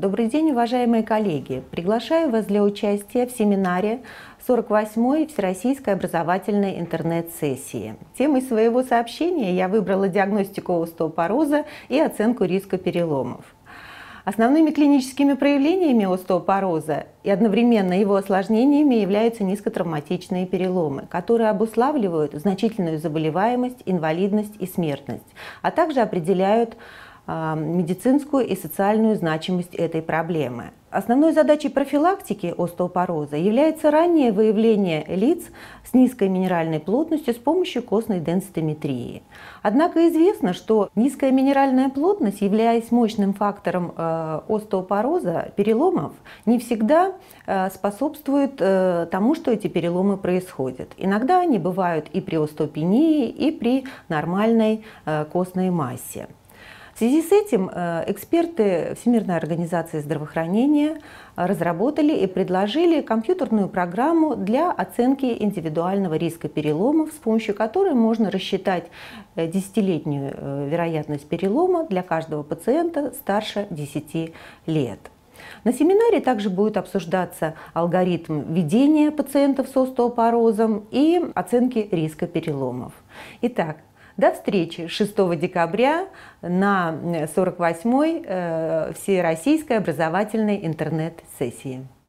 Добрый день, уважаемые коллеги! Приглашаю вас для участия в семинаре 48-й Всероссийской образовательной интернет-сессии. Темой своего сообщения я выбрала диагностику остеопороза и оценку риска переломов. Основными клиническими проявлениями остеопороза и одновременно его осложнениями являются низкотравматичные переломы, которые обуславливают значительную заболеваемость, инвалидность и смертность, а также определяют а, медицинскую и социальную значимость этой проблемы. Основной задачей профилактики остеопороза является раннее выявление лиц с низкой минеральной плотностью с помощью костной денситометрии. Однако известно, что низкая минеральная плотность, являясь мощным фактором э, остеопороза, переломов, не всегда э, способствует э, тому, что эти переломы происходят. Иногда они бывают и при остеопении, и при нормальной костной массе связи с этим э, эксперты Всемирной организации здравоохранения э, разработали и предложили компьютерную программу для оценки индивидуального риска переломов, с помощью которой можно рассчитать э, десятилетнюю вероятность перелома для каждого пациента старше 10 лет. На семинаре также будет обсуждаться алгоритм ведения пациентов с остеопорозом и оценки риска переломов. Итак, до встречи 6 декабря на 48-й э, Всероссийской образовательной интернет-сессии.